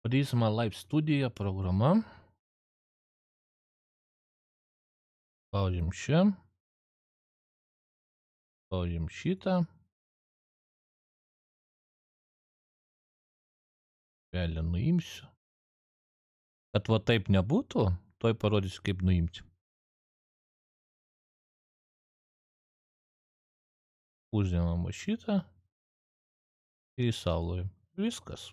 Prisma Live Studio programa. Spaudžiam čia. Spaudžiam šitą. Pelę nuimsiu. Kad va taip nebūtų, toj parodysiu kaip nuimti. Uždėmam šitą ir įsaulojam. Viskas.